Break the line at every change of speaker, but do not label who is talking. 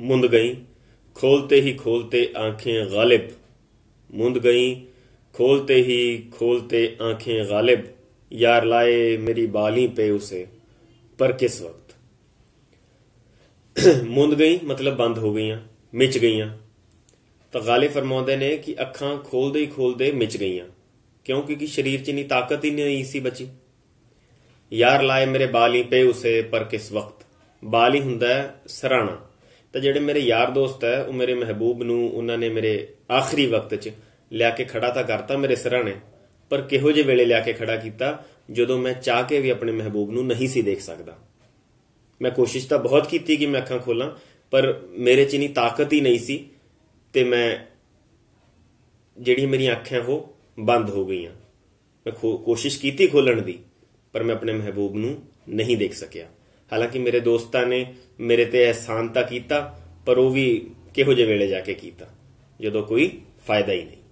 ਮੁੰਦ ਗਈ ਖੋਲਤੇ ਹੀ ਖੋਲਤੇ ਆਂਖੇ ਗਾਲਿਬ ਮੁੰਦ ਗਈ ਖੋਲਤੇ ਹੀ ਖੋਲਤੇ ਆਂਖੇ ਗਾਲਿਬ ਯਾਰ ਲਾਏ ਮੇਰੀ ਬਾਲੀ ਪੇ ਉਸੇ ਪਰ ਕਿਸ ਵਕਤ ਮੁੰਦ ਗਈ ਮਤਲਬ ਬੰਦ ਹੋ ਗਈਆਂ ਮਿਚ ਗਈਆਂ ਤਾਂ ਗਾਲੇ ਫਰਮਾਉਂਦੇ ਨੇ ਕਿ ਅੱਖਾਂ ਖੋਲਦੇ ਹੀ ਖੋਲਦੇ ਮਿਚ ਗਈਆਂ ਕਿਉਂਕਿ ਕਿ ਸਰੀਰ 'ਚ ਨਹੀਂ ਤਾਕਤ ਹੀ ਨਹੀਂ ਸੀ ਬਚੀ ਯਾਰ ਲਾਏ ਮੇਰੇ ਬਾਲੀ ਪੇ ਉਸੇ ਪਰ ਕਿਸ ਵਕਤ ਬਾਲੀ ਹੁੰਦਾ ਹੈ ਸਰਾਣਾ ਤਾਂ ਜਿਹੜੇ ਮੇਰੇ ਯਾਰ ਦੋਸਤ ਹੈ ਉਹ ਮੇਰੇ ਮਹਿਬੂਬ ਨੂੰ ਉਹਨਾਂ ਨੇ ਮੇਰੇ ਆਖਰੀ ਵਕਤ 'ਚ ਲਿਆ ਕੇ ਖੜਾ ਤਾਂ ਕਰਤਾ ਮੇਰੇ ਨੇ ਪਰ ਕਿਹੋ ਜਿਹੇ ਵੇਲੇ ਲਿਆ ਕੇ ਖੜਾ ਕੀਤਾ ਜਦੋਂ ਮੈਂ ਚਾਹ ਕੇ ਵੀ ਆਪਣੇ ਮਹਿਬੂਬ ਨੂੰ ਨਹੀਂ ਸੀ ਦੇਖ ਸਕਦਾ ਮੈਂ ਕੋਸ਼ਿਸ਼ ਤਾਂ ਬਹੁਤ ਕੀਤੀ ਕਿ ਮੈਂ ਅੱਖਾਂ ਖੋਲਾਂ ਪਰ ਮੇਰੇ 'ਚ ਇਨੀ ਤਾਕਤ ਹੀ ਨਹੀਂ ਸੀ ਤੇ ਮੈਂ ਜਿਹੜੀ ਮੇਰੀ ਅੱਖਾਂ ਉਹ ਬੰਦ ਹੋ ਗਈਆਂ ਮੈਂ ਕੋਸ਼ਿਸ਼ ਕੀਤੀ ਖੋਲਣ ਦੀ ਪਰ ਮੈਂ ਆਪਣੇ ਮਹਿਬੂਬ ਨੂੰ ਨਹੀਂ ਦੇਖ ਸਕਿਆ ਹਾਲਾਂਕਿ ਮੇਰੇ ਦੋਸਤਾਂ ਨੇ ਮੇਰੇ ਤੇ ਅਹਿਸਾਨ ਤਾਂ ਕੀਤਾ ਪਰ ਉਹ ਵੀ ਕਿਹੋ ਜਿਹੇ ਵੇਲੇ ਜਾ ਕੇ ਕੀਤਾ ਜਦੋਂ ਕੋਈ ਫਾਇਦਾ ਹੀ ਨਹੀਂ